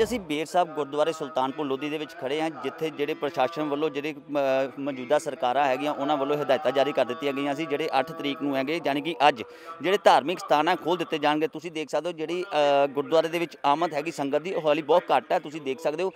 ਅੱਜ ਅਸੀਂ ਬੇਰ ਸਾਹਿਬ ਗੁਰਦੁਆਰੇ ਸੁਲਤਾਨਪੁਰ ਲੋਧੀ ਦੇ ਵਿੱਚ ਖੜੇ ਹਾਂ ਜਿੱਥੇ ਜਿਹੜੇ ਪ੍ਰਸ਼ਾਸਨ ਵੱਲੋਂ ਜਿਹੜੇ ਮੌਜੂਦਾ ਸਰਕਾਰਾਂ ਹੈਗੀਆਂ ਉਹਨਾਂ ਵੱਲੋਂ ਹਦਾਇਤਾਂ ਜਾਰੀ ਕਰ ਦਿੱਤੀਆਂ ਗਈਆਂ ਸੀ ਜਿਹੜੇ 8 ਤਰੀਕ ਨੂੰ ਹੈਗੇ ਯਾਨੀ ਕਿ ਅੱਜ ਜਿਹੜੇ ਧਾਰਮਿਕ ਸਥਾਨਾਂ ਖੋਲ ਦਿੱਤੇ ਜਾਣਗੇ ਤੁਸੀਂ ਦੇਖ ਸਕਦੇ ਹੋ ਜਿਹੜੀ ਗੁਰਦੁਆਰੇ ਦੇ ਵਿੱਚ ਆਮਦ ਹੈਗੀ ਸੰਗਤ ਦੀ ਉਹ ਹਾਲੀ ਬਹੁਤ ਘੱਟ ਹੈ ਤੁਸੀਂ ਦੇਖ ਸਕਦੇ ਹੋ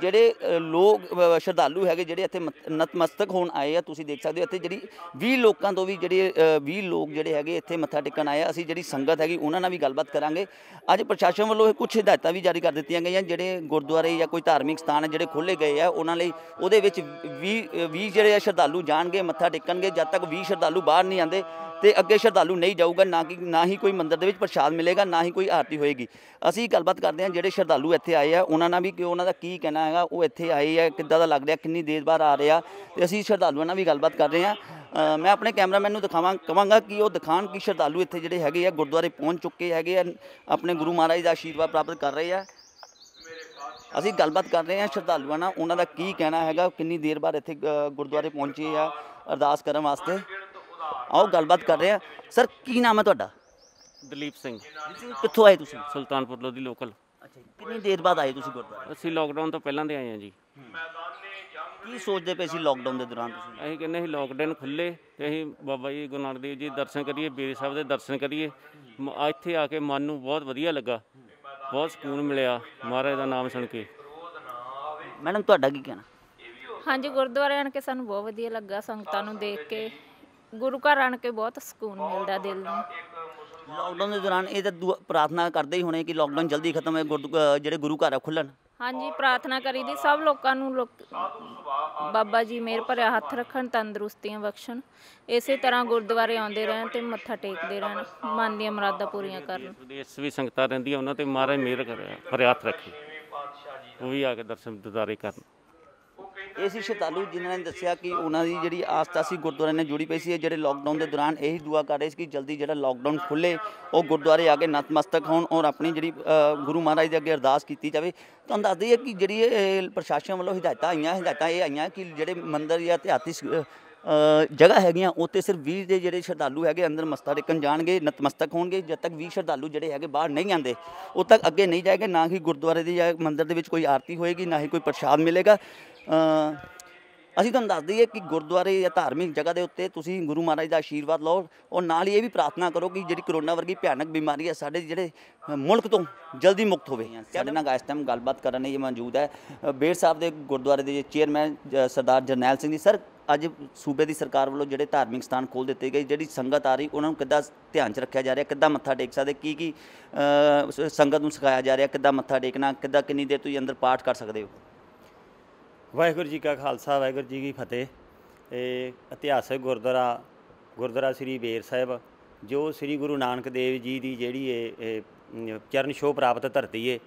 ਜਿਹੜੇ ਲੋਕ ਸ਼ਰਧਾਲੂ ਹੈਗੇ ਜਿਹੜੇ ਇੱਥੇ ਨਤਮਸਤਕ ਹੋਣ ਆਏ ਆ ਤੁਸੀਂ ਦੇਖ ਸਕਦੇ ਹੋ ਇੱਥੇ ਜਿਹੜੀ 20 ਲੋਕਾਂ ਤੋਂ ਵੀ ਜਿਹੜੇ 20 ਲੋਕ ਜਿਹੜੇ ਹੈਗੇ ਇੱਥੇ ਮੱਥਾ ਟੇਕਣ ਆਏ ਆ ਅਸੀਂ ਜਿਹੜੀ ਸੰਗਤ ਹੈਗੀ ਉਹਨਾਂ ਨਾਲ ਵੀ ਗੱਲਬਾਤ ਕਰਾਂਗੇ ਅੱਜ ਪ੍ਰਸ਼ਾਸਨ ਵੱਲੋਂ ਕੁਝ ਹਦਾਇਤਾਂ ਵੀ ਜਾਰੀ ਕਰ ਦਿੱਤੀਆਂ ਗਈਆਂ ਜਿਹੜੇ ਗੁਰਦੁਆਰੇ ਜਾਂ ਕੋਈ ਧਾਰਮਿਕ ਸਥਾਨ ਜਿਹੜੇ ਖੋਲੇ ਗਏ ਆ ਉਹਨਾਂ ਲਈ ਉਹਦੇ ਵਿੱਚ 20 20 ਜਿਹੜੇ ਆ ਸ਼ਰਧਾਲੂ ਜਾਣਗੇ ਮੱਥਾ ਟੇਕਣਗੇ ਜਦ ਤੱਕ 20 ਸ਼ਰਧਾਲੂ ਬਾਹਰ ਨਹੀਂ ਆਂਦੇ ਤੇ ਅੱਗੇ ਸ਼ਰਧਾਲੂ ਨਹੀਂ ਜਾਊਗਾ ਨਾ ਕਿ ਨਾ ਹੀ ਕੋਈ ਮੰਦਿਰ ਦੇ ਵਿੱਚ ਪ੍ਰਸ਼ਾਦ ਮਿਲੇਗਾ ਨਾ ਹੀ ਕੋਈ ਆਰਤੀ ਹੋਏਗੀ ਅਸੀਂ ਗੱਲਬਾਤ ਕਰਦੇ ਹਾਂ ਜਿਹੜੇ ਸ਼ਰਧਾਲੂ ਇੱਥੇ ਆਏ ਆ ਉਹਨਾਂ ਨਾਲ ਵੀ ਕਿ ਉਹਨਾਂ ਦਾ ਕੀ ਕਹਿਣਾ ਜਿਹੜਾ ਹੈਗਾ ਉਹ ਇੱਥੇ ਆਈ ਹੈ ਕਿੱਦਾਂ ਦਾ ਲੱਗ ਰਿਹਾ ਕਿੰਨੀ ਦੇਰ ਬਾਅਦ ਆ ਰਿਹਾ ਤੇ ਅਸੀਂ ਸ਼ਰਧਾਲੂਆਂ ਨਾਲ ਵੀ ਗੱਲਬਾਤ ਕਰ ਰਹੇ ਹਾਂ ਮੈਂ ਆਪਣੇ ਕੈਮਰਾਮੈਨ ਨੂੰ ਦਿਖਾਵਾਂ ਕਵਾਂਗਾ ਕਿ ਉਹ ਦਿਖਾਣ ਕਿ ਸ਼ਰਧਾਲੂ ਇੱਥੇ ਜਿਹੜੇ ਹੈਗੇ ਆ ਗੁਰਦੁਆਰੇ ਪਹੁੰਚ ਚੁੱਕੇ ਹੈਗੇ ਆ ਆਪਣੇ ਗੁਰੂ ਮਹਾਰਾਜ ਦਾ ਆਸ਼ੀਰਵਾਦ ਪ੍ਰਾਪਤ ਕਰ ਰਹੇ ਆ ਅਸੀਂ ਗੱਲਬਾਤ ਕਰ ਰਹੇ ਹਾਂ ਸ਼ਰਧਾਲੂਆਂ ਨਾਲ ਉਹਨਾਂ ਦਾ ਕੀ ਕਹਿਣਾ ਹੈਗਾ ਕਿੰਨੀ ਦੇਰ ਬਾਅਦ ਇੱਥੇ ਗੁਰਦੁਆਰੇ ਪਹੁੰਚੇ ਆ ਅਰਦਾਸ ਕਰਨ ਵਾਸਤੇ ਆਓ ਗੱਲਬਾਤ ਕਰ ਰਹੇ ਆ ਸਰ ਕੀ ਨਾਮ ਹੈ ਤੁਹਾਡਾ ਦਲੀਪ ਸਿੰਘ ਕਿੱਥੋਂ ਆਏ ਤੁਸੀਂ ਸੁਲਤਾਨਪੁਰ ਲੋਧੀ ਲੋਕਲ ਕਿੰਨੀ ਦੇਰ ਬਾਅਦ ਆਏ ਤੁਸੀਂ ਗੁਰਦੁਆਰੇ ਅਸੀਂ ਲੋਕਡਾਊਨ ਤੋਂ ਪਹਿਲਾਂ ਦੇ ਆਏ ਹਾਂ ਜੀ ਕੀ ਸੋਚਦੇ ਪਏ ਸੀ ਲੋਕਡਾਊਨ ਦੇ ਦੌਰਾਨ ਤੁਸੀਂ ਅਸੀਂ ਕਹਿੰਦੇ ਸੀ ਲੋਕਡਾਊਨ ਖੁੱਲੇ ਤੇ ਅਸੀਂ ਬਾਬਾ ਜੀ ਗੁਰੂ ਨਾਨਕ ਦੇਵ ਜੀ ਦਰਸ਼ਨ ਕਰੀਏ ਬੀਰੇ ਸਾਹਿਬ ਦੇ ਦਰਸ਼ਨ ਕਰੀਏ ਇੱਥੇ ਆ ਕੇ ਮਨ ਨੂੰ ਬਹੁਤ ਵਧੀਆ ਲੱਗਾ ਬਹੁਤ ਸਕੂਨ ਮਿਲਿਆ ਮਹਾਰਾਜ ਦਾ ਨਾਮ ਸੁਣ ਕੇ ਮੈਡਮ ਤੁਹਾਡਾ ਕੀ ਕਹਿਣਾ ਹਾਂਜੀ ਗੁਰਦੁਆਰੇ ਆਣ ਕੇ ਸਾਨੂੰ ਬਹੁਤ ਵਧੀਆ ਲੱਗਾ ਸੰਗਤਾਂ ਨੂੰ ਦੇਖ ਕੇ ਗੁਰੂ ਘਰ ਆਣ ਕੇ ਬਹੁਤ ਸਕੂਨ ਮਿਲਦਾ ਦਿਲ ਨੂੰ ਲਾਕਡਾਊਨ ਦੇ ਦੌਰਾਨ ਇਹ ਤਾਂ ਪ੍ਰਾਰਥਨਾ ਕਰਦੇ ਹੀ ਹੋਣੇ ਕਿ ਲਾਕਡਾਊਨ ਜਲਦੀ ਖਤਮ ਹੋਏ ਜਿਹੜੇ ਗੁਰੂ ਘਰ ਆ ਖੁੱਲਣ ਹਾਂਜੀ ਪ੍ਰਾਰਥਨਾ ਕਰੀ ਦੀ ਸਭ ਲੋਕਾਂ ਨੂੰ ਬਾਬਾ ਜੀ ਮੇਰ ਭਰਿਆ ਹੱਥ ਰੱਖਣ ਤੰਦਰੁਸਤੀਆਂ ਬਖਸ਼ਣ ਇਸੇ ਤਰ੍ਹਾਂ ਗੁਰਦੁਆਰੇ ਆਉਂਦੇ ਰਹਿਣ ਤੇ ਮੱਥਾ ਟੇਕਦੇ ਰਹਿਣ ਮਨ ਦੀਆਂ ਮੁਰਾਦਾਂ ਪੂਰੀਆਂ ਕਰਨ ਇਸ ਵੀ ਸੰਗਤਾਂ ਰਹਿੰਦੀਆਂ ਉਹਨਾਂ ਤੇ ਮਹਾਰਾਜ ਮੇਰ ਕਰਿਆ ਫਰਿਆਦ ਰੱਖੀ ਉਹ ਵੀ ਆ ਕੇ ਦਰਸ਼ਨ ਦਿਦਾਰੇ ਕਰਨ ਇਹ ਸੀ ਸ਼ਤਾਲੂ ਜਿਨ੍ਹਾਂ ਨੇ ਦੱਸਿਆ ਕਿ ਉਹਨਾਂ ਦੀ ਜਿਹੜੀ ਆਸਤਾ ਸੀ ਗੁਰਦੁਆਰੇ ਨਾਲ ਜੁੜੀ ਪਈ ਸੀ ਜਿਹੜੇ ਲਾਕਡਾਊਨ ਦੇ ਦੌਰਾਨ ਇਹੀ ਦੁਆ ਕਰ ਰਹੇ ਸੀ ਕਿ ਜਲਦੀ ਜਿਹੜਾ ਲਾਕਡਾਊਨ ਖੁੱਲੇ ਉਹ ਗੁਰਦੁਆਰੇ ਆ ਕੇ ਨਤਮਸਤਕ ਹੋਣ ਔਰ ਆਪਣੀ ਜਿਹੜੀ ਗੁਰੂ ਮਹਾਰਾਜ ਦੇ ਅੱਗੇ ਅਰਦਾਸ ਕੀਤੀ ਜਾਵੇ ਤੁਹਾਨੂੰ ਦੱਸ ਦਈਏ ਕਿ ਜਿਹੜੀ ਪ੍ਰਸ਼ਾਸਨ ਵੱਲੋਂ ਹਿਦਾਇਤਾਂ ਆਈਆਂ ਹਿਦਾਇਤਾਂ ਇਹ ਆਈਆਂ ਕਿ ਜਿਹੜੇ ਮੰਦਰ ਜਾਂ ਇਤਿਹਾਸਿਕ ਜਗ੍ਹਾ ਹੈਗੀਆਂ ਉੱਥੇ ਸਿਰਫ 20 ਦੇ ਜਿਹੜੇ ਸ਼ਰਧਾਲੂ ਹੈਗੇ ਅੰਦਰ ਮਸਤਾ ਰਿਕਨ ਜਾਣਗੇ ਨਤਮਸਤਕ ਹੋਣਗੇ ਜਦ ਤੱਕ 20 ਸ਼ਰਧਾਲੂ ਜਿਹੜੇ ਹੈਗੇ ਬਾਹਰ ਨਹੀਂ ਆਂਦੇ ਉਹ ਤੱਕ ਅੱਗੇ ਨਹੀਂ ਜਾਏਗੇ ਨਾ ਹੀ ਗੁਰਦੁਆਰੇ ਦੀ ਜਾਂ ਮੰਦਿਰ ਦੇ ਵਿੱਚ ਕੋਈ ਆਰਤੀ ਹੋਏਗੀ ਨਾ ਹੀ ਕੋਈ ਪ੍ਰਸ਼ਾਦ ਮਿਲੇਗਾ ਅਸੀਂ ਤੁਹਾਨੂੰ ਦੱਸ ਦਈਏ ਕਿ ਗੁਰਦੁਆਰੇ ਜਾਂ ਧਾਰਮਿਕ ਜਗ੍ਹਾ ਦੇ ਉੱਤੇ ਤੁਸੀਂ ਗੁਰੂ ਮਹਾਰਾਜ ਦਾ ਆਸ਼ੀਰਵਾਦ ਲਓ ਔਰ ਨਾਲ ਹੀ ਇਹ ਵੀ ਪ੍ਰਾਰਥਨਾ ਕਰੋ ਕਿ ਜਿਹੜੀ ਕਰੋਨਾ ਵਰਗੀ ਭਿਆਨਕ ਬਿਮਾਰੀ ਹੈ ਸਾਡੇ ਜਿਹੜੇ ਮੁਲਕ ਤੋਂ ਜਲਦੀ ਮੁਕਤ ਹੋਵੇ ਸਾਡੇ ਨਾਲ ਇਸ ਟਾਈਮ ਗੱਲਬਾਤ ਕਰਨ ਲਈ ਮੌਜੂਦ ਹੈ ਬੇਰ ਸਾਹਿਬ ਦੇ ਗੁਰਦੁਆਰੇ ਦੇ ਚੇਅਰਮੈਨ ਸਰਦਾਰ ਜਰਨੈਲ ਸਿੰਘ ਜੀ ਸਰ ਅੱਜ ਸੂਬੇ ਦੀ ਸਰਕਾਰ ਵੱਲੋਂ ਜਿਹੜੇ ਧਾਰਮਿਕ ਸਥਾਨ ਖੋਲ ਦਿੱਤੇ ਗਏ ਜਿਹੜੀ ਸੰਗਤ ਆ ਰਹੀ ਉਹਨਾਂ ਨੂੰ ਕਿੱਦਾਂ ਧਿਆਨ 'ਚ ਰੱਖਿਆ ਜਾ ਰਿਹਾ ਕਿੱਦਾਂ ਮੱਥਾ ਟੇਕ ਸਕਦੇ ਕੀ ਕੀ ਸੰਗਤ ਨੂੰ ਸਿਖਾਇਆ ਜਾ ਰਿਹਾ ਕਿੱਦਾਂ ਮੱਥਾ ਟੇਕਣਾ ਕਿੱਦਾਂ ਕਿੰਨੀ ਦੇਰ ਤੁਸੀਂ ਅੰਦਰ ਪਾਠ ਕਰ ਸਕਦੇ ਹੋ ਵਾਹਿਗੁਰੂ ਜੀ ਕਾ ਖਾਲਸਾ ਵਾਹਿਗੁਰੂ ਜੀ ਕੀ ਫਤਿਹ ਇਹ ਇਤਿਹਾਸਕ ਗੁਰਦੁਆਰਾ ਗੁਰਦੁਆਰਾ ਸ੍ਰੀ ਬੇਰ ਸਾਹਿਬ ਜੋ ਸ੍ਰੀ ਗੁਰੂ ਨਾਨਕ ਦੇਵ ਜੀ ਦੀ ਜਿਹੜੀ ਇਹ ਚਰਨ ਛੋਹ ਪ੍ਰਾਪਤ ਧਰਤੀ ਏ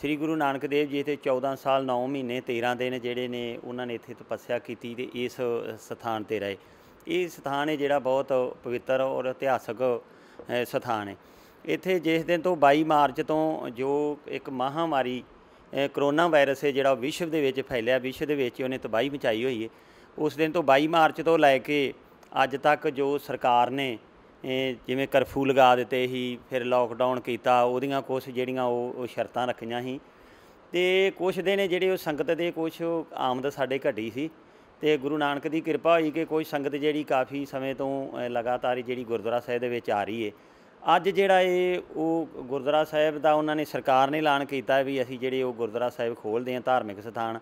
ਸ੍ਰੀ ਗੁਰੂ ਨਾਨਕ ਦੇਵ ਜੀ ਇਥੇ 14 ਸਾਲ 9 ਮਹੀਨੇ 13 ਦਿਨ ਜਿਹੜੇ ਨੇ ਉਹਨਾਂ ਨੇ ਇੱਥੇ ਤਪੱਸਿਆ ਕੀਤੀ ਤੇ ਇਸ ਸਥਾਨ ਤੇ ਰਹੇ ਇਹ ਸਥਾਨ ਹੈ ਜਿਹੜਾ ਬਹੁਤ ਪਵਿੱਤਰ ਔਰ ਇਤਿਹਾਸਕ ਸਥਾਨ ਹੈ ਇੱਥੇ ਜਿਸ ਦਿਨ ਤੋਂ 22 ਮਾਰਚ ਤੋਂ ਜੋ ਇੱਕ ਮਹਾਮਾਰੀ ਕਰੋਨਾ ਵਾਇਰਸ ਹੈ ਜਿਹੜਾ ਵਿਸ਼ਵ ਦੇ ਵਿੱਚ ਫੈਲਿਆ ਵਿਸ਼ਵ ਦੇ ਵਿੱਚ ਉਹਨੇ ਤਬਾਹੀ ਮਚਾਈ ਹੋਈ ਹੈ ਉਸ ਦਿਨ ਤੋਂ 22 ਮਾਰਚ ਤੋਂ ਲੈ ਕੇ ਅੱਜ ਤੱਕ ਜੋ ਸਰਕਾਰ ਨੇ ਜਿਵੇਂ ਕਰਫਿਊ ਲਗਾ ਦਿੱਤੇ ਸੀ ਫਿਰ ਲੋਕਡਾਊਨ ਕੀਤਾ ਉਹਦੀਆਂ ਕੁਝ ਜਿਹੜੀਆਂ ਉਹ ਸ਼ਰਤਾਂ ਰੱਖੀਆਂ ਸੀ ਤੇ ਕੁਝ ਦੇ ਨੇ ਜਿਹੜੇ ਉਹ ਸੰਗਤ ਦੇ ਕੁਝ ਆਮਦ ਸਾਡੇ ਘਟੀ ਸੀ ਤੇ ਗੁਰੂ ਨਾਨਕ ਦੀ ਕਿਰਪਾ ਹੋਈ ਕਿ ਕੋਈ ਸੰਗਤ ਜਿਹੜੀ ਕਾਫੀ ਸਮੇਂ ਤੋਂ ਲਗਾਤਾਰ ਜਿਹੜੀ ਗੁਰਦੁਆਰਾ ਸਾਹਿਬ ਦੇ ਵਿੱਚ ਆ ਰਹੀ ਏ ਅੱਜ ਜਿਹੜਾ ਇਹ ਉਹ ਗੁਰਦੁਆਰਾ ਸਾਹਿਬ ਦਾ ਉਹਨਾਂ ਨੇ ਸਰਕਾਰ ਨੇ ਐਲਾਨ ਕੀਤਾ ਵੀ ਅਸੀਂ ਜਿਹੜੇ ਉਹ ਗੁਰਦੁਆਰਾ ਸਾਹਿਬ ਖੋਲਦੇ ਆ ਧਾਰਮਿਕ ਸਥਾਨ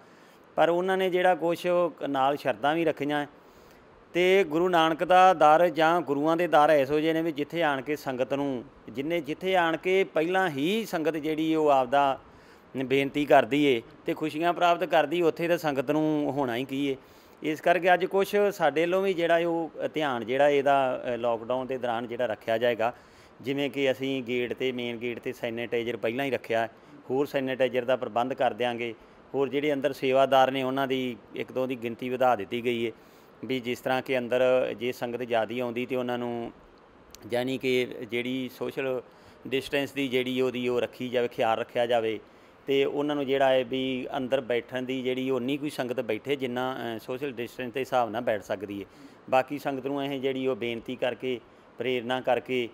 ਪਰ ਉਹਨਾਂ ਨੇ ਜਿਹੜਾ ਕੁਝ ਨਾਲ ਸ਼ਰਤਾਂ ਵੀ ਰੱਖੀਆਂ ਤੇ ਗੁਰੂ ਨਾਨਕ ਦਾ ਦਰ ਜਾਂ ਗੁਰੂਆਂ ਦੇ ਦਰ ਐਸੋ ਜੇ ਨੇ ਵੀ ਜਿੱਥੇ ਆਣ ਕੇ ਸੰਗਤ ਨੂੰ ਜਿੰਨੇ ਜਿੱਥੇ ਆਣ ਕੇ ਪਹਿਲਾਂ ਹੀ ਸੰਗਤ ਜਿਹੜੀ ਉਹ ਆਪਦਾ ਬੇਨਤੀ ਕਰਦੀ ਏ ਤੇ ਖੁਸ਼ੀਆਂ ਪ੍ਰਾਪਤ ਕਰਦੀ ਉੱਥੇ ਤਾਂ ਸੰਗਤ ਨੂੰ ਹੋਣਾ ਹੀ ਕੀ ਏ ਇਸ ਕਰਕੇ ਅੱਜ ਕੁਝ ਸਾਡੇ ਵੱਲੋਂ ਵੀ ਜਿਹੜਾ ਉਹ ਧਿਆਨ ਜਿਹੜਾ ਇਹਦਾ ਲੋਕਡਾਊਨ ਦੇ ਦੌਰਾਨ ਜਿਹੜਾ ਰੱਖਿਆ ਜਾਏਗਾ ਜਿਵੇਂ ਕਿ ਅਸੀਂ ਗੇਟ ਤੇ ਮੇਨ ਗੇਟ ਤੇ ਸੈਨੀਟਾਈਜ਼ਰ ਪਹਿਲਾਂ ਹੀ ਰੱਖਿਆ ਹੋਰ ਸੈਨੀਟਾਈਜ਼ਰ ਦਾ ਪ੍ਰਬੰਧ ਕਰ ਦਿਆਂਗੇ ਹੋਰ ਜਿਹੜੇ ਅੰਦਰ ਸੇਵਾਦਾਰ ਨੇ ਉਹਨਾਂ ਦੀ ਇੱਕ ਦੋ ਦੀ ਗਿਣਤੀ ਵਧਾ ਦਿੱਤੀ ਗਈ ਏ ਵੀ ਜਿਸ ਤਰ੍ਹਾਂ ਕਿ ਅੰਦਰ ਜੇ ਸੰਗਤ ਜ਼ਿਆਦੀ ਆਉਂਦੀ ਤੇ ਉਹਨਾਂ ਨੂੰ ਯਾਨੀ ਕਿ ਜਿਹੜੀ ਸੋਸ਼ਲ ਡਿਸਟੈਂਸ ਦੀ ਜਿਹੜੀ ਉਹਦੀ ਉਹ ਰੱਖੀ ਜਾਵੇ ਖਿਆਲ ਰੱਖਿਆ ਜਾਵੇ ਤੇ ਉਹਨਾਂ ਨੂੰ ਜਿਹੜਾ ਹੈ ਵੀ ਅੰਦਰ ਬੈਠਣ ਦੀ ਜਿਹੜੀ ਉਹ ਨਹੀਂ ਕੋਈ ਸੰਗਤ ਬੈਠੇ ਜਿੰਨਾ ਸੋਸ਼ਲ ਡਿਸਟੈਂਸ ਦੇ ਹਿਸਾਬ ਨਾਲ ਬੈਠ ਸਕਦੀ ਹੈ ਬਾਕੀ ਸੰਗਤ ਨੂੰ ਇਹ ਜਿਹੜੀ ਉਹ ਬੇਨਤੀ ਕਰਕੇ ਪ੍ਰੇਰਣਾ ਕਰਕੇ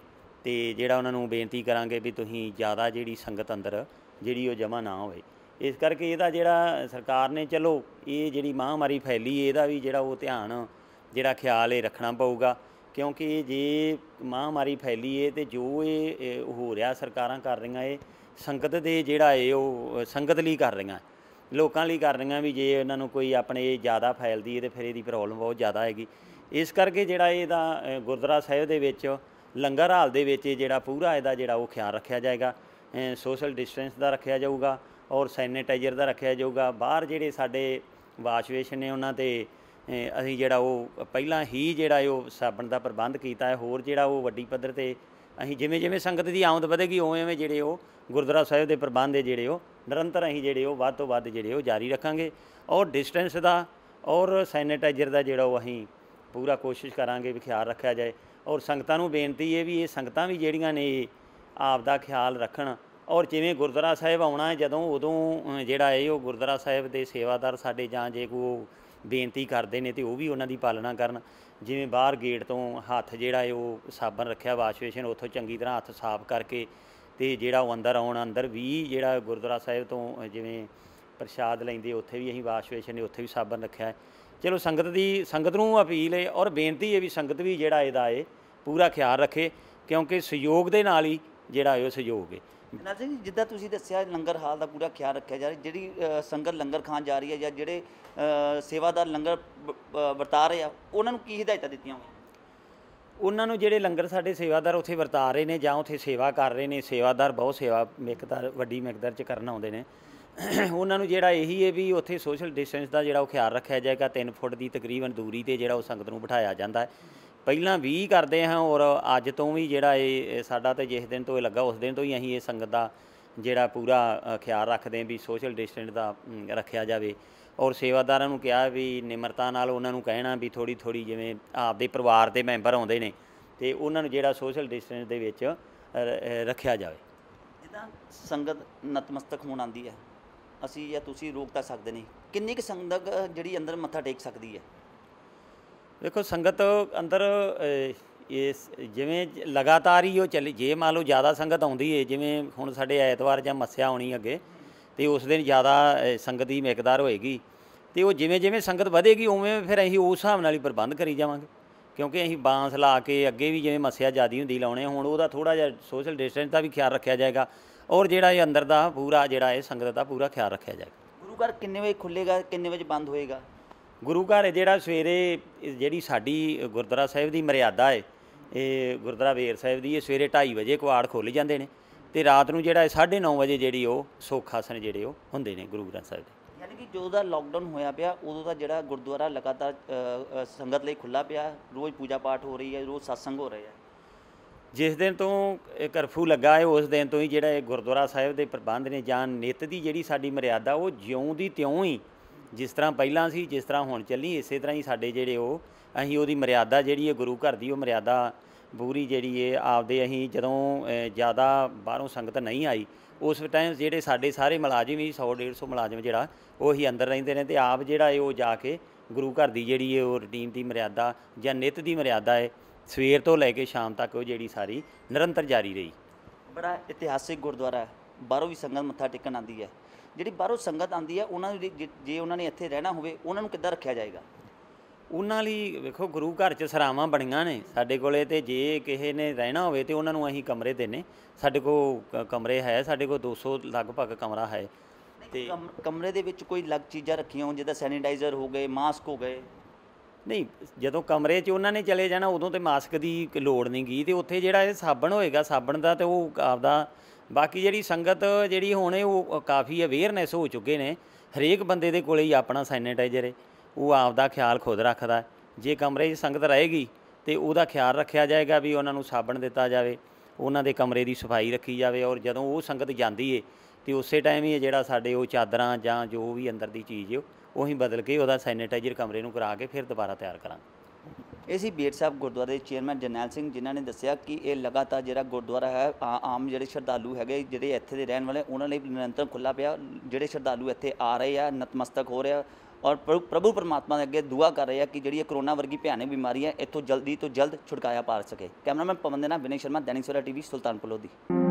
ਤੇ ਜਿਹੜਾ ਉਹਨਾਂ ਨੂੰ ਬੇਨਤੀ ਕਰਾਂਗੇ ਵੀ ਤੁਸੀਂ ਜ਼ਿਆਦਾ ਜਿਹੜੀ ਸੰਗਤ ਅੰਦਰ ਜਿਹੜੀ ਉਹ ਜਮਾ ਨਾ ਹੋਵੇ ਇਸ ਕਰਕੇ ਇਹਦਾ ਜਿਹੜਾ ਸਰਕਾਰ ਨੇ ਚਲੋ ਇਹ ਜਿਹੜੀ ਮਹਾਮਾਰੀ ਫੈਲੀ ਇਹਦਾ ਵੀ ਜਿਹੜਾ ਉਹ ਧਿਆਨ ਜਿਹੜਾ ਖਿਆਲ ਇਹ ਰੱਖਣਾ ਪਊਗਾ ਕਿਉਂਕਿ ਜੇ ਮਹਾਮਾਰੀ ਫੈਲੀ ਏ ਤੇ ਜੋ ਇਹ ਹੋ ਰਿਹਾ ਸਰਕਾਰਾਂ ਕਰ ਰਹੀਆਂ ਏ ਸੰਗਤ ਦੇ ਜਿਹੜਾ ਏ ਉਹ ਸੰਗਤ ਲਈ ਕਰ ਰਹੀਆਂ ਲੋਕਾਂ ਲਈ ਕਰ ਰਹੀਆਂ ਵੀ ਜੇ ਇਹਨਾਂ ਨੂੰ ਕੋਈ ਆਪਣੇ ਜ਼ਿਆਦਾ ਫੈਲਦੀ ਏ ਤੇ ਫਿਰ ਇਹਦੀ ਪ੍ਰੋਬਲਮ ਬਹੁਤ ਜ਼ਿਆਦਾ ਆਏਗੀ ਇਸ ਕਰਕੇ ਜਿਹੜਾ ਇਹਦਾ ਗੁਰਦੁਆਰਾ ਸਾਹਿਬ ਦੇ ਵਿੱਚ ਲੰਗਰ ਹਾਲ ਦੇ ਵਿੱਚ ਜਿਹੜਾ ਪੂਰਾ ਇਹਦਾ ਜਿਹੜਾ ਉਹ ਖਿਆਲ ਰੱਖਿਆ ਜਾਏਗਾ ਸੋਸ਼ਲ ਡਿਸਟੈਂਸ ਦਾ ਰੱਖਿਆ ਜਾਊਗਾ ਔਰ ਸੈਨੀਟਾਈਜ਼ਰ ਦਾ ਰੱਖਿਆ ਜਾਊਗਾ ਬਾਹਰ ਜਿਹੜੇ ਸਾਡੇ ਵਾਸ਼ਵੇਸ਼ ਨੇ ਉਹਨਾਂ ਤੇ ਅਸੀਂ ਜਿਹੜਾ ਉਹ ਪਹਿਲਾਂ ਹੀ ਜਿਹੜਾ ਉਹ ਸਾਬਣ ਦਾ ਪ੍ਰਬੰਧ ਕੀਤਾ ਹੈ ਹੋਰ ਜਿਹੜਾ ਉਹ ਵੱਡੀ ਪੱਧਰ ਤੇ ਅਸੀਂ ਜਿਵੇਂ ਜਿਵੇਂ ਸੰਗਤ ਦੀ ਆਮਦ ਵਧੇਗੀ ਓਵੇਂ ਓਵੇਂ ਜਿਹੜੇ ਉਹ ਗੁਰਦੁਆਰਾ ਸਾਹਿਬ ਦੇ ਪ੍ਰਬੰਧ ਦੇ ਜਿਹੜੇ ਉਹ ਨਿਰੰਤਰ ਅਸੀਂ ਜਿਹੜੇ ਉਹ ਵੱਧ ਤੋਂ ਵੱਧ ਜਿਹੜੇ ਉਹ ਜਾਰੀ ਰੱਖਾਂਗੇ ਔਰ ਡਿਸਟੈਂਸ ਦਾ ਔਰ ਸੈਨੀਟਾਈਜ਼ਰ ਦਾ ਜਿਹੜਾ ਉਹ ਅਸੀਂ ਪੂਰਾ ਕੋਸ਼ਿਸ਼ ਕਰਾਂਗੇ ਵੀ ਖਿਆਲ ਰੱਖਿਆ ਜਾਏ ਔਰ ਸੰਗਤਾਂ ਨੂੰ ਬੇਨਤੀ ਹੈ ਵੀ ਇਹ ਸੰਗਤਾਂ ਵੀ ਜਿਹੜੀਆਂ ਨੇ ਆਪ ਦਾ ਖਿਆਲ ਰੱਖਣ ਔਰ ਜਿਵੇਂ ਗੁਰਦੁਆਰਾ ਸਾਹਿਬ ਆਉਣਾ ਜਦੋਂ ਉਦੋਂ ਜਿਹੜਾ ਹੈ ਉਹ ਗੁਰਦੁਆਰਾ ਸਾਹਿਬ ਦੇ ਸੇਵਾਦਾਰ ਸਾਡੇ ਜਾਂ ਜੇ ਕੋ ਬੇਨਤੀ ਕਰਦੇ ਨੇ ਤੇ ਉਹ ਵੀ ਉਹਨਾਂ ਦੀ ਪਾਲਣਾ ਕਰਨ ਜਿਵੇਂ ਬਾਹਰ ਗੇਟ ਤੋਂ ਹੱਥ ਜਿਹੜਾ ਹੈ ਉਹ ਸਾਬਣ ਰੱਖਿਆ ਵਾਸ਼ਵੇਸ਼ਨ ਉੱਥੋਂ ਚੰਗੀ ਤਰ੍ਹਾਂ ਹੱਥ ਸਾਫ਼ ਕਰਕੇ ਤੇ ਜਿਹੜਾ ਉਹ ਅੰਦਰ ਆਉਣ ਅੰਦਰ ਵੀ ਜਿਹੜਾ ਗੁਰਦੁਆਰਾ ਸਾਹਿਬ ਤੋਂ ਜਿਵੇਂ ਪ੍ਰਸ਼ਾਦ ਲੈਂਦੇ ਉੱਥੇ ਵੀ ਅਸੀਂ ਵਾਸ਼ਵੇਸ਼ਨ ਨੇ ਉੱਥੇ ਵੀ ਸਾਬਣ ਰੱਖਿਆ ਚਲੋ ਸੰਗਤ ਦੀ ਸੰਗਤ ਨੂੰ ਅਪੀਲ ਹੈ ਔਰ ਬੇਨਤੀ ਹੈ ਵੀ ਸੰਗਤ ਵੀ ਜਿਹੜਾ ਇਹਦਾ ਹੈ ਪੂਰਾ ਖਿਆਲ ਰੱਖੇ ਕਿਉਂਕਿ ਸਹਿਯੋਗ ਦੇ ਨਾਲ ਹੀ ਜਿਹੜਾ ਹੈ ਉਹ ਸਹਿਯੋਗ ਹੈ ਨਾਜ਼ਰ ਜੀ ਜਿੱਦਾਂ ਤੁਸੀਂ ਦੱਸਿਆ ਲੰਗਰ ਹਾਲ ਦਾ ਪੂਰਾ ਖਿਆਲ ਰੱਖਿਆ ਜਾ ਰਿਹਾ ਜਿਹੜੀ ਸੰਗਤ ਲੰਗਰ ਖਾਣ ਜਾ ਰਹੀ ਹੈ ਜਾਂ ਜਿਹੜੇ ਸੇਵਾਦਾਰ ਲੰਗਰ ਵਰਤਾ ਰਹੇ ਆ ਉਹਨਾਂ ਨੂੰ ਕੀ ਹਦਾਇਤਾਂ ਦਿੱਤੀਆਂ ਉਹਨਾਂ ਨੂੰ ਜਿਹੜੇ ਲੰਗਰ ਸਾਡੇ ਸੇਵਾਦਾਰ ਉੱਥੇ ਵਰਤਾ ਰਹੇ ਨੇ ਜਾਂ ਉੱਥੇ ਸੇਵਾ ਕਰ ਰਹੇ ਨੇ ਸੇਵਾਦਾਰ ਬਹੁਤ ਸੇਵਾ ਮਿਕਦਾਰ ਵੱਡੀ ਮਿਕਦਾਰ ਚ ਕਰਨ ਆਉਂਦੇ ਨੇ ਉਹਨਾਂ ਨੂੰ ਜਿਹੜਾ ਇਹੀ ਹੈ ਵੀ ਉੱਥੇ ਸੋਸ਼ਲ ਡਿਸਟੈਂਸ ਦਾ ਜਿਹੜਾ ਉਹ ਖਿਆਲ ਰੱਖਿਆ ਜਾਏਗਾ 3 ਫੁੱਟ ਦੀ ਤਕਰੀਬਨ ਦੂਰੀ ਤੇ ਜਿਹੜਾ ਉਹ ਸੰਗਤ ਨੂੰ ਬਿਠਾਇਆ ਜਾਂਦਾ ਹੈ ਪਹਿਲਾਂ ਵੀ ਕਰਦੇ ਹਾਂ ਔਰ ਅੱਜ ਤੋਂ ਵੀ ਜਿਹੜਾ ਇਹ ਸਾਡਾ ਤੇ ਜਿਸ ਦਿਨ ਤੋਂ ਇਹ ਲੱਗਾ ਉਸ ਦਿਨ ਤੋਂ ਹੀ ਅਸੀਂ ਇਹ ਸੰਗਤ ਦਾ ਜਿਹੜਾ ਪੂਰਾ ਖਿਆਲ ਰੱਖਦੇ ਹਾਂ ਵੀ ਸੋਸ਼ਲ ਡਿਸਟੈਂਸ ਦਾ ਰੱਖਿਆ ਜਾਵੇ ਔਰ ਸੇਵਾਦਾਰਾਂ ਨੂੰ ਕਿਹਾ ਵੀ ਨਿਮਰਤਾ ਨਾਲ ਉਹਨਾਂ ਨੂੰ ਕਹਿਣਾ ਵੀ ਥੋੜੀ ਥੋੜੀ ਜਿਵੇਂ ਆਪਦੇ ਪਰਿਵਾਰ ਦੇ ਮੈਂਬਰ ਆਉਂਦੇ ਨੇ ਤੇ ਉਹਨਾਂ ਨੂੰ ਜਿਹੜਾ ਸੋਸ਼ਲ ਡਿਸਟੈਂਸ ਦੇ ਵਿੱਚ ਰੱਖਿਆ ਜਾਵੇ ਜਿੱਦਾਂ ਸੰਗਤ ਨਤਮਸਤਕ ਹੋਣ ਆਂਦੀ ਹੈ ਅਸੀਂ ਜਾਂ ਤੁਸੀਂ ਰੋਕ ਤਾਂ ਸਕਦੇ ਨਹੀਂ ਕਿੰਨੀ ਕੁ ਸੰਗਤ ਜਿਹੜੀ ਅੰਦਰ ਮੱਥਾ ਟੇਕ ਸਕਦੀ ਹੈ ਦੇਖੋ ਸੰਗਤ ਅੰਦਰ ਇਸ ਜਿਵੇਂ ਲਗਾਤਾਰ ਹੀ ਉਹ ਚੱਲੇ ਜੇ ਮੰਨ ਲਓ ਜ਼ਿਆਦਾ ਸੰਗਤ ਆਉਂਦੀ ਏ ਜਿਵੇਂ ਹੁਣ ਸਾਡੇ ਐਤਵਾਰ ਜਾਂ ਮੱਸਿਆ ਆਉਣੀ ਅੱਗੇ ਤੇ ਉਸ ਦਿਨ ਜ਼ਿਆਦਾ ਸੰਗਤ ਦੀ ਮਿਕਦਾਰ ਹੋਏਗੀ ਤੇ ਉਹ ਜਿਵੇਂ ਜਿਵੇਂ ਸੰਗਤ ਵਧੇਗੀ ਉਵੇਂ ਫਿਰ ਅਸੀਂ ਉਸ ਹਿਸਾਬ ਨਾਲ ਹੀ ਪ੍ਰਬੰਧ ਕਰੀ ਜਾਵਾਂਗੇ ਕਿਉਂਕਿ ਅਸੀਂ ਬਾਂਸ ਲਾ ਕੇ ਅੱਗੇ ਵੀ ਜਿਵੇਂ ਮੱਸਿਆ ਜ਼ਿਆਦੀ ਹੁੰਦੀ ਲਾਉਣੇ ਹੁਣ ਉਹਦਾ ਥੋੜਾ ਜਿਹਾ ਸੋਸ਼ਲ ਡਿਸਟੈਂਸ ਦਾ ਵੀ ਖਿਆਲ ਰੱਖਿਆ ਜਾਏਗਾ ਔਰ ਜਿਹੜਾ ਇਹ ਅੰਦਰ ਦਾ ਪੂਰਾ ਜਿਹੜਾ ਇਹ ਸੰਗਤ ਦਾ ਪੂਰਾ ਖਿਆਲ ਰੱਖਿਆ ਜਾਏਗਾ ਗੁਰੂ ਘਰ ਕਿੰਨੇ ਵਜੇ ਖੁੱਲੇਗਾ ਕਿੰਨੇ ਵਜੇ ਬੰਦ ਹੋਏਗਾ ਗੁਰੂ ਘਰ ਜਿਹੜਾ ਸਵੇਰੇ ਜਿਹੜੀ ਸਾਡੀ ਗੁਰਦੁਆਰਾ ਸਾਹਿਬ ਦੀ ਮਰਿਆਦਾ ਹੈ ਇਹ ਗੁਰਦੁਆਰਾ ਵੇਰ ਸਾਹਿਬ ਦੀ ਇਹ ਸਵੇਰੇ 2:30 ਵਜੇ ਕਵਾੜ ਖੁੱਲ ਜਾਂਦੇ ਨੇ ਤੇ ਰਾਤ ਨੂੰ ਜਿਹੜਾ 9:30 ਵਜੇ ਜਿਹੜੀ ਉਹ ਸੋਖ ਆਸਣ ਜਿਹੜੇ ਉਹ ਹੁੰਦੇ ਨੇ ਗੁਰੂ ਗ੍ਰੰਥ ਸਾਹਿਬ ਦੇ ਯਾਨੀ ਕਿ ਜਦੋਂ ਦਾ ਲਾਕਡਾਊਨ ਹੋਇਆ ਪਿਆ ਉਦੋਂ ਦਾ ਜਿਹੜਾ ਗੁਰਦੁਆਰਾ ਲਗਾਤਾਰ ਸੰਗਤ ਲਈ ਖੁੱਲਾ ਪਿਆ ਰੋਜ਼ ਪੂਜਾ ਪਾਠ ਹੋ ਰਹੀ ਹੈ ਰੋਜ਼ satsang ਹੋ ਰਿਹਾ ਹੈ ਜਿਸ ਦਿਨ ਤੋਂ ਇਹ ਕਰਫਿਊ ਲੱਗਾ ਹੈ ਉਸ ਦਿਨ ਤੋਂ ਹੀ ਜਿਹੜਾ ਇਹ ਗੁਰਦੁਆਰਾ ਸਾਹਿਬ ਦੇ ਪ੍ਰਬੰਧ ਨੇ ਜਾਂ ਨਿਤ ਦੀ ਜਿਹੜੀ ਸਾਡੀ ਮਰਿਆਦਾ ਉਹ ਜਿਉਂ ਦੀ ਤਿਉਂ ਹੀ ਜਿਸ ਤਰ੍ਹਾਂ ਪਹਿਲਾਂ ਸੀ ਜਿਸ ਤਰ੍ਹਾਂ ਹੁਣ ਚੱਲੀ ਇਸੇ ਤਰ੍ਹਾਂ ਹੀ ਸਾਡੇ ਜਿਹੜੇ ਉਹ ਅਸੀਂ ਉਹਦੀ ਮਰਿਆਦਾ ਜਿਹੜੀ ਹੈ ਗੁਰੂ ਘਰ ਦੀ ਉਹ ਮਰਿਆਦਾ ਪੂਰੀ ਜਿਹੜੀ ਹੈ ਆਪਦੇ ਅਸੀਂ ਜਦੋਂ ਜ਼ਿਆਦਾ ਬਾਹਰੋਂ ਸੰਗਤ ਨਹੀਂ ਆਈ ਉਸ ਟਾਈਮ ਜਿਹੜੇ ਸਾਡੇ ਸਾਰੇ ਮੁਲਾਜ਼ਮ ਹੀ 100 150 ਮੁਲਾਜ਼ਮ ਜਿਹੜਾ ਉਹ ਹੀ ਅੰਦਰ ਰਹਿੰਦੇ ਨੇ ਤੇ ਆਪ ਜਿਹੜਾ ਹੈ ਉਹ ਜਾ ਕੇ ਗੁਰੂ ਘਰ ਦੀ ਜਿਹੜੀ ਹੈ ਉਹ ਰੁਟੀਨ ਦੀ ਮਰਿਆਦਾ ਜਾਂ ਨਿਤ ਦੀ ਮਰਿਆਦਾ ਹੈ ਸਵੇਰ ਤੋਂ ਲੈ ਕੇ ਸ਼ਾਮ ਤੱਕ ਉਹ ਜਿਹੜੀ ਸਾਰੀ ਨਿਰੰਤਰ ਜਾਰੀ ਰਹੀ ਬੜਾ ਇਤਿਹਾਸਿਕ ਗੁਰਦੁਆਰਾ ਬਾਹਰੋਂ ਵੀ ਸੰਗਤ ਮੱਥਾ ਟੇਕਣ ਆਉਂਦੀ ਹੈ ਜਿਹੜੀ ਬਾਹਰੋਂ ਸੰਗਤ ਆਂਦੀ ਹੈ ਉਹਨਾਂ ਦੀ ਜੇ- ਉਹਨਾਂ ਨੇ ਇੱਥੇ ਰਹਿਣਾ ਹੋਵੇ ਉਹਨਾਂ ਨੂੰ ਕਿੱਦਾਂ ਰੱਖਿਆ ਜਾਏਗਾ ਉਹਨਾਂ ਲਈ ਵੇਖੋ ਗੁਰੂ ਘਰ ਚ ਸਰਾਵਾਂ ਬਣੀਆਂ ਨੇ ਸਾਡੇ ਕੋਲੇ ਤੇ ਜੇ ਕਿਸੇ ਨੇ ਰਹਿਣਾ ਹੋਵੇ ਤੇ ਉਹਨਾਂ ਨੂੰ ਅਸੀਂ ਕਮਰੇ ਦੇਨੇ ਸਾਡੇ ਕੋਲ ਕਮਰੇ ਹੈ ਸਾਡੇ ਕੋਲ 200 ਲਗਭਗ ਕਮਰਾ ਹੈ ਤੇ ਕਮਰੇ ਦੇ ਵਿੱਚ ਕੋਈ ਲਗ ਚੀਜ਼ਾਂ ਰੱਖੀਆਂ ਹੋਣ ਜਿੱਦਾਂ ਸੈਨੀਟਾਈਜ਼ਰ ਹੋ ਗਏ ਮਾਸਕ ਹੋ ਗਏ ਨਹੀਂ ਜਦੋਂ ਕਮਰੇ 'ਚ ਉਹਨਾਂ ਨੇ ਚਲੇ ਜਾਣਾ ਉਦੋਂ ਤੇ ਮਾਸਕ ਦੀ ਲੋੜ ਨਹੀਂ ਗਈ ਤੇ ਉੱਥੇ ਜਿਹੜਾ ਇਹ ਸਾਬਣ ਹੋਏਗਾ ਸਾਬਣ ਦਾ ਤੇ ਉਹ ਆਪਦਾ ਬਾਕੀ ਜਿਹੜੀ ਸੰਗਤ ਜਿਹੜੀ ਹੁਣ ਉਹ ਕਾਫੀ ਅਵੇਅਰਨੈਸ ਹੋ ਚੁੱਕੇ ਨੇ ਹਰੇਕ ਬੰਦੇ ਦੇ ਕੋਲੇ ਹੀ ਆਪਣਾ ਸੈਨੀਟਾਈਜ਼ਰ ਹੈ ਉਹ ਆਪ ਦਾ ਖਿਆਲ ਖੁਦ ਰੱਖਦਾ ਜੇ ਕਮਰੇ 'ਚ ਸੰਗਤ ਰਹੇਗੀ ਤੇ ਉਹਦਾ ਖਿਆਲ ਰੱਖਿਆ ਜਾਏਗਾ ਵੀ ਉਹਨਾਂ ਨੂੰ ਸਾਬਣ ਦਿੱਤਾ ਜਾਵੇ ਉਹਨਾਂ ਦੇ ਕਮਰੇ ਦੀ ਸਫਾਈ ਰੱਖੀ ਜਾਵੇ ਔਰ ਜਦੋਂ ਉਹ ਸੰਗਤ ਜਾਂਦੀ ਏ ਤੇ ਉਸੇ ਟਾਈਮ ਹੀ ਜਿਹੜਾ ਸਾਡੇ ਉਹ ਚਾਦਰਾਂ ਜਾਂ ਜੋ ਵੀ ਅੰਦਰ ਦੀ ਚੀਜ਼ ਉਹ ਹੀ ਬਦਲ ਕੇ ਉਹਦਾ ਸੈਨੀਟਾਈਜ਼ਰ ਕਮਰੇ ਨੂੰ ਕਰਾ ਕੇ ਫਿਰ ਦੁਬਾਰਾ ਤਿਆਰ ਕਰਾਂਗੇ ਇਸੀ ਬੀਟ ਸਾਹਿਬ ਗੁਰਦੁਆਰੇ ਦੇ ਚੇਅਰਮੈਨ ਜਰਨੈਲ ਸਿੰਘ ਜਿਨ੍ਹਾਂ ਨੇ ਦੱਸਿਆ ਕਿ ਇਹ ਲਗਾਤਾਰ ਜਿਹੜਾ ਗੁਰਦੁਆਰਾ ਹੈ ਆਮ ਜਿਹੜੇ ਸ਼ਰਧਾਲੂ ਹੈਗੇ ਜਿਹੜੇ ਇੱਥੇ ਦੇ ਰਹਿਣ ਵਾਲੇ ਉਹਨਾਂ ਲਈ ਨਿਰੰਤਰ ਖੁੱਲਾ ਪਿਆ ਜਿਹੜੇ ਸ਼ਰਧਾਲੂ ਇੱਥੇ ਆ ਰਹੇ ਆ ਨਤਮਸਤਕ ਹੋ ਰਿਹਾ ਔਰ ਪ੍ਰਭੂ ਪਰਮਾਤਮਾ ਦੇ ਅੱਗੇ ਦੁਆ ਕਰ ਰਹੇ ਆ ਕਿ ਜਿਹੜੀ ਇਹ ਕਰੋਨਾ ਵਰਗੀ ਭਿਆਨਕ ਬਿਮਾਰੀ ਹੈ ਇੱਥੋਂ ਜਲਦੀ ਤੋਂ ਜਲਦ ਛੁਟਕਾਇਆ ਪਾ ਸਕੇ ਕੈਮਰਾਮੈਨ ਪਵਨ ਦੇ ਨਾਲ ਵਿਨੇ ਸ਼ਰਮਾ ਦੈਨਿਕ ਸੋਲਾ ਟੀਵੀ ਸੁਲਤਾਨਪੁਰ ਲੋਧੀ